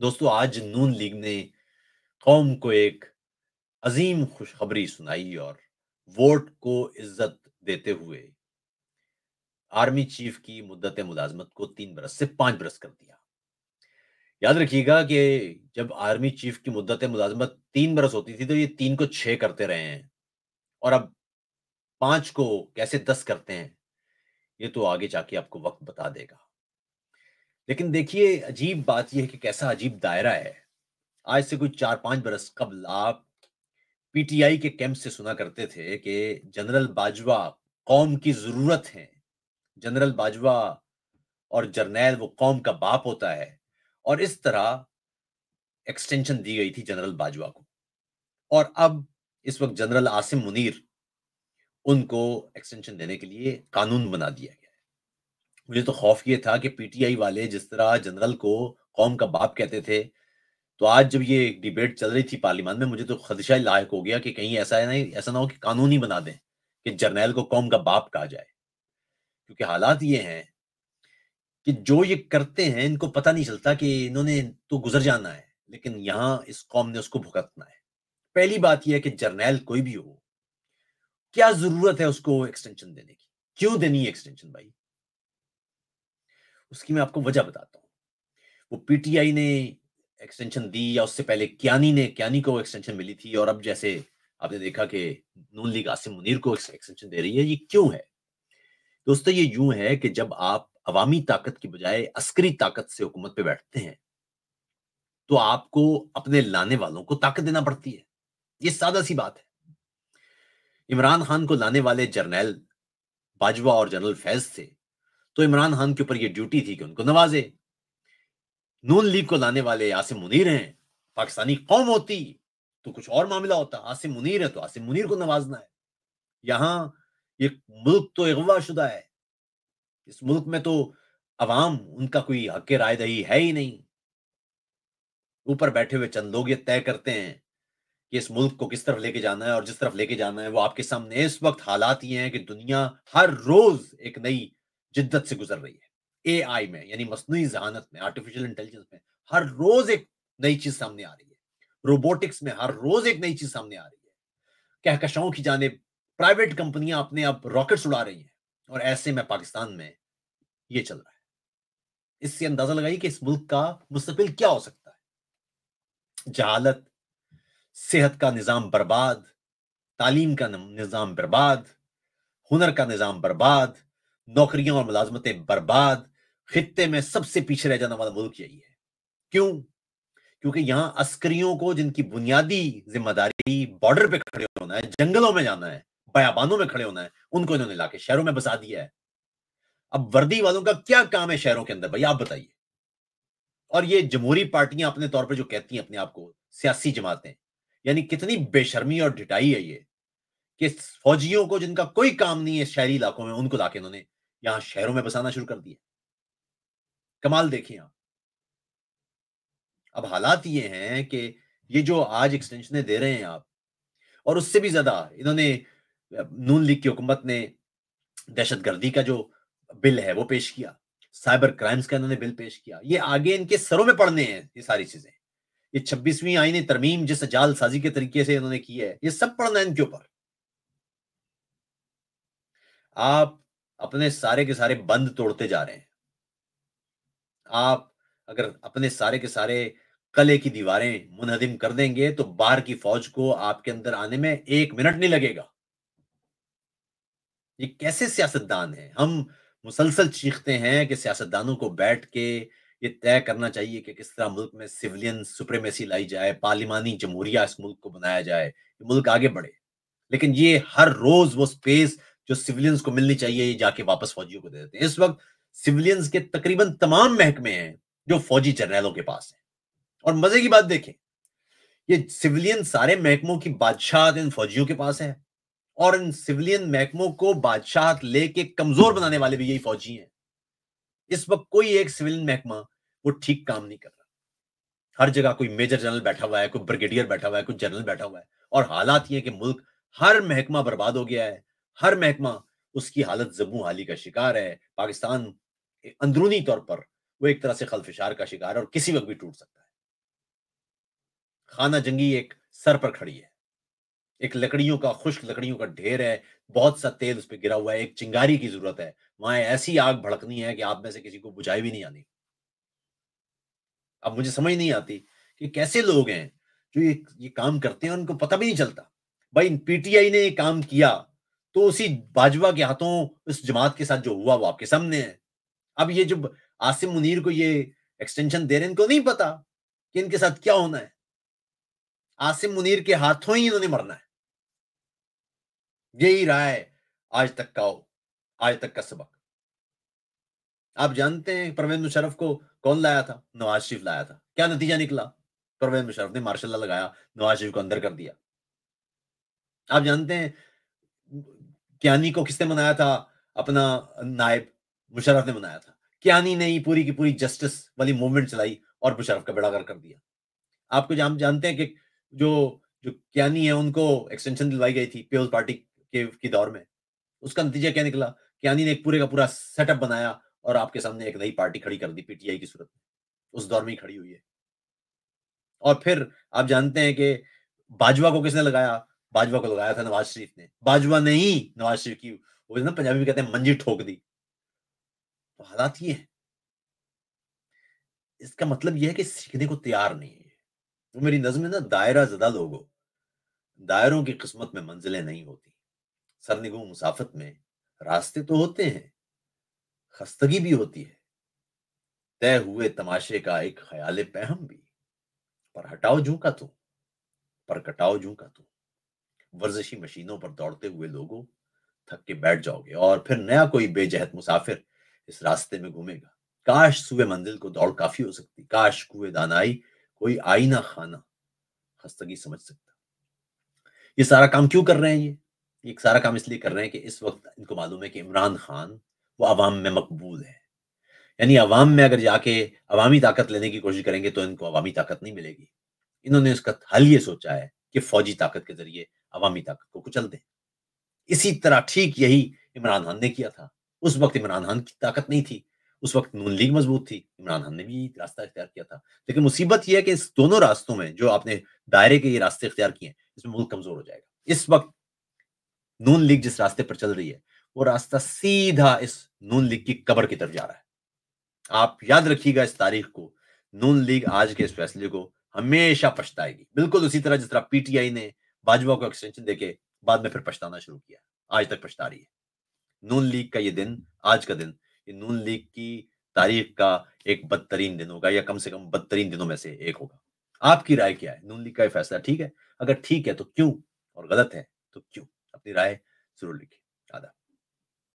दोस्तों आज नून लीग ने कौम को एक अजीम खुशखबरी सुनाई और वोट को इज्जत देते हुए आर्मी चीफ की मुद्दत मुलाजमत को तीन बरस से पांच बरस कर दिया याद रखिएगा कि जब आर्मी चीफ की मुद्दत मुलाजमत तीन बरस होती थी तो ये तीन को छह करते रहे हैं और अब पांच को कैसे दस करते हैं ये तो आगे जाके आपको वक्त बता देगा लेकिन देखिए अजीब बात यह है कि कैसा अजीब दायरा है आज से कोई चार पांच बरस कबल आप पीटीआई के कैंप से सुना करते थे कि जनरल बाजवा कौम की जरूरत है जनरल बाजवा और जर्नैल वो कौम का बाप होता है और इस तरह एक्सटेंशन दी गई थी जनरल बाजवा को और अब इस वक्त जनरल आसिम मुनीर उनको एक्सटेंशन देने के लिए कानून बना दिया गया मुझे तो खौफ ये था कि पीटीआई वाले जिस तरह जनरल को कौम का बाप कहते थे तो आज जब ये डिबेट चल रही थी पार्लियामान में मुझे तो खदशा लायक हो गया कि कहीं ऐसा है नहीं ऐसा ना हो कि कानून ही बना दें कि जर्नैल को कौम का बाप कहा जाए क्योंकि हालात ये हैं कि जो ये करते हैं इनको पता नहीं चलता कि इन्होंने तो गुजर जाना है लेकिन यहाँ इस कौम ने उसको भुगतना है पहली बात यह है कि जर्नैल कोई भी हो क्या जरूरत है उसको एक्सटेंशन देने की क्यों देनी है एक्सटेंशन भाई उसकी मैं आपको वजह बताता हूँ वो पीटीआई ने एक्सटेंशन दी या उससे पहले क्यानी ने क्यानी को एक्सटेंशन मिली थी और अब जैसे आपने देखा कि नून लीग आसिम मुनीर को एक्सटेंशन दे रही है ये क्यों है दोस्तों ये यूं है कि जब आप अवामी ताकत की बजाय अस्करी ताकत से हुकूमत पे बैठते हैं तो आपको अपने लाने वालों को ताकत देना पड़ती है ये सादा सी बात है इमरान खान को लाने वाले जर्नैल बाजवा और जनरल फैज थे तो इमरान खान के ऊपर यह ड्यूटी थी कि उनको नवाजे नून लीग को लाने वाले आसिम मुनीर हैं पाकिस्तानी कौम होती तो कुछ और मामला होता आसिम मुनीर है तो आसिम मुनीर को नवाजना है यहां ये मुल्क तो अगवा शुदा है इस मुल्क में तो अवाम उनका कोई हक राय दही है ही नहीं ऊपर बैठे हुए चंद लोग ये तय करते हैं कि इस मुल्क को किस तरफ लेके जाना है और जिस तरफ लेके जाना है वो आपके सामने इस वक्त हालात ये हैं कि दुनिया हर रोज एक नई जिद्दत से गुजर रही है एआई में यानी मसनू जहानत में आर्टिफिशियल इंटेलिजेंस में हर रोज एक नई चीज सामने आ रही है रोबोटिक्स में हर रोज एक नई चीज सामने आ रही है कहकशाओं की जाने प्राइवेट कंपनियां अपने आप रॉकेट्स उड़ा रही हैं और ऐसे में पाकिस्तान में ये चल रहा है इससे अंदाजा लगाइए कि इस मुल्क का मुस्तबिल क्या हो सकता है जहालत सेहत का निज़ाम बर्बाद तालीम का निज़ाम बर्बाद हुनर का निज़ाम बर्बाद नौकरियां और मुलाजमतें बर्बाद खत्ते में सबसे पीछे रह जाने वाला मुल्क यही है क्यों क्योंकि यहां अस्करियों को जिनकी बुनियादी जिम्मेदारी बॉर्डर पे खड़े होना है जंगलों में जाना है बयाबानों में खड़े होना है उनको इन्होंने लाके शहरों में बसा दिया है अब वर्दी वालों का क्या काम है शहरों के अंदर भाई आप बताइए और ये जमहूरी पार्टियां अपने तौर पर जो कहती हैं अपने आप को सियासी जमातें यानी कितनी बेशर्मी और ढिटाई है ये कि फौजियों को जिनका कोई काम नहीं है शहरी इलाकों में उनको लाके इन्होंने यहां शहरों में बसाना शुरू कर दिया कमाल देखिए आप अब हालात ये हैं कि ये जो आज एक्सटेंशन दे रहे हैं आप और उससे भी ज्यादा इन्होंने नून लीग की हुकूमत ने गर्दी का जो बिल है वो पेश किया साइबर क्राइम्स का इन्होंने बिल पेश किया ये आगे इनके सरों में पड़ने हैं ये सारी चीजें ये छब्बीसवीं आईने तरमीम जिस जाल साजी के तरीके से इन्होंने की है ये सब पढ़ना है इनके ऊपर आप अपने सारे के सारे बंद तोड़ते जा रहे हैं आप अगर अपने सारे के सारे कले की दीवारें मुनहदिम कर देंगे तो बाहर की फौज को आपके अंदर आने में एक मिनट नहीं लगेगा ये कैसे सियासतदान है हम मुसलसल चीखते हैं कि सियासतदानों को बैठ के ये तय करना चाहिए कि किस तरह मुल्क में सिविलियन सुप्रेमेसी लाई जाए पार्लिमानी जमहूरिया इस मुल्क को बनाया जाए मुल्क आगे बढ़े लेकिन ये हर रोज वो स्पेस जो सिविलियंस को मिलनी चाहिए ये जाके वापस फौजियों को दे देते हैं इस वक्त सिविलियंस के तकरीबन तमाम महकमे हैं जो फौजी जर्नैलों के पास हैं और मजे की बात देखें ये सिविलियन सारे महकमों की बादशाह इन फौजियों के पास है और इन सिविलियन महकमों को बादशाह लेके कमजोर बनाने वाले भी यही फौजी हैं इस वक्त कोई एक सिविलियन महकमा वो ठीक काम नहीं कर रहा हर जगह कोई मेजर जनरल बैठा हुआ है कोई ब्रिगेडियर बैठा हुआ है कोई जनरल बैठा हुआ है और हालात ये कि मुल्क हर महकमा बर्बाद हो गया है हर महकमा उसकी हालत जबू हाली का शिकार है पाकिस्तान अंदरूनी तौर पर वो एक तरह से खलफिशार का शिकार है और किसी वक्त भी टूट सकता है खाना जंगी एक सर पर खड़ी है एक लकड़ियों का खुश्क लकड़ियों का ढेर है बहुत सा तेल उस पर गिरा हुआ है एक चिंगारी की जरूरत है वहां ऐसी आग भड़कनी है कि आप में से किसी को बुझाई भी नहीं आनी अब मुझे समझ नहीं आती कि कैसे लोग हैं जो ये ये काम करते हैं उनको पता भी नहीं चलता भाई पीटीआई ने ये काम किया तो उसी भाजपा के हाथों उस जमात के साथ जो हुआ वो आपके सामने है अब ये जब आसिम मुनीर को ये एक्सटेंशन दे रहे इनको नहीं पता कि इनके साथ क्या होना है आसिम मुनीर के हाथों ही इन्होंने मरना है यही राय आज तक का हो आज तक का सबक आप जानते हैं परवेज मुशरफ को कौन लाया था नवाज शरीफ लाया था क्या नतीजा निकला प्रवेद मुशरफ ने मार्शल लगाया नवाज शरीफ को अंदर कर दिया आप जानते हैं कियानी को किसने मनाया था अपना नायब मुशरफ ने मनाया था कियानी ने ही पूरी की पूरी जस्टिस वाली मूवमेंट चलाई और मुशरफ का बेड़ागर कर दिया आपको जान, जानते हैं कि जो जो कियानी है उनको एक्सटेंशन दिलवाई गई थी पीपल्स पार्टी के की दौर में उसका नतीजा क्या निकला कियानी ने एक पूरे का पूरा सेटअप बनाया और आपके सामने एक नई पार्टी खड़ी कर दी पीटीआई की सूरत में उस दौर में ही खड़ी हुई है और फिर आप जानते हैं कि बाजवा को किसने लगाया बाजवा को लगाया था नवाज शरीफ ने बाजवा नहीं नवाज शरीफ की वो ना पंजाबी में कहते हैं मंजी ठोक दी तो हालात ये है इसका मतलब यह है कि सीखने को तैयार नहीं है तो मेरी नजम में ना दायरा ज्यादा लोग दायरों की किस्मत में मंजिलें नहीं होती निगो मुसाफत में रास्ते तो होते हैं खस्तगी भी होती है तय हुए तमाशे का एक ख्याल पहम भी पर हटाओ जू का तू पर कटाओ जू का तू वर्जिशी मशीनों पर दौड़ते हुए लोगों थक के बैठ जाओगे और फिर नया कोई बेजहत मुसाफिर इस रास्ते में घूमेगा काश सुबह मंजिल को दौड़ काफी हो सकती काश कुए दानाई कोई आईना खाना खस्तगी समझ सकता ये सारा काम क्यों कर रहे हैं ये ये सारा काम इसलिए कर रहे हैं कि इस वक्त इनको मालूम है कि इमरान खान वो अवाम में मकबूल है यानी अवाम में अगर जाके अवामी ताकत लेने की कोशिश करेंगे तो इनको अवामी ताकत नहीं मिलेगी इन्होंने उसका हल ये सोचा है कि फौजी ताकत के जरिए अवामी ताकत को कुचल दें इसी तरह ठीक यही इमरान खान ने किया था उस वक्त इमरान खान की ताकत नहीं थी उस वक्त नून लीग मजबूत थी इमरान खान ने भी रास्ता इख्तियार किया था लेकिन मुसीबत यह है कि इस दोनों रास्तों में जो आपने दायरे के ये रास्ते इख्तियार किए हैं इसमें मुल्क कमजोर हो जाएगा इस वक्त नून लीग जिस रास्ते पर चल रही है वो रास्ता सीधा इस नून लीग की कबर की तरफ जा रहा है आप याद रखिएगा इस तारीख को नून लीग आज के इस फैसले को हमेशा पछताएगी बिल्कुल उसी तरह जिस तरह पीटीआई ने बाजवा को एक्सटेंशन देके बाद में फिर पछताना शुरू किया आज तक पछता रही है नून लीग का ये दिन आज का दिन ये नून लीग की तारीख का एक बदतरीन दिन होगा या कम से कम बदतरीन दिनों में से एक होगा आपकी राय क्या है नून लीग का ये फैसला ठीक है अगर ठीक है तो क्यों और गलत है तो क्यों अपनी राय जरूर लिखिए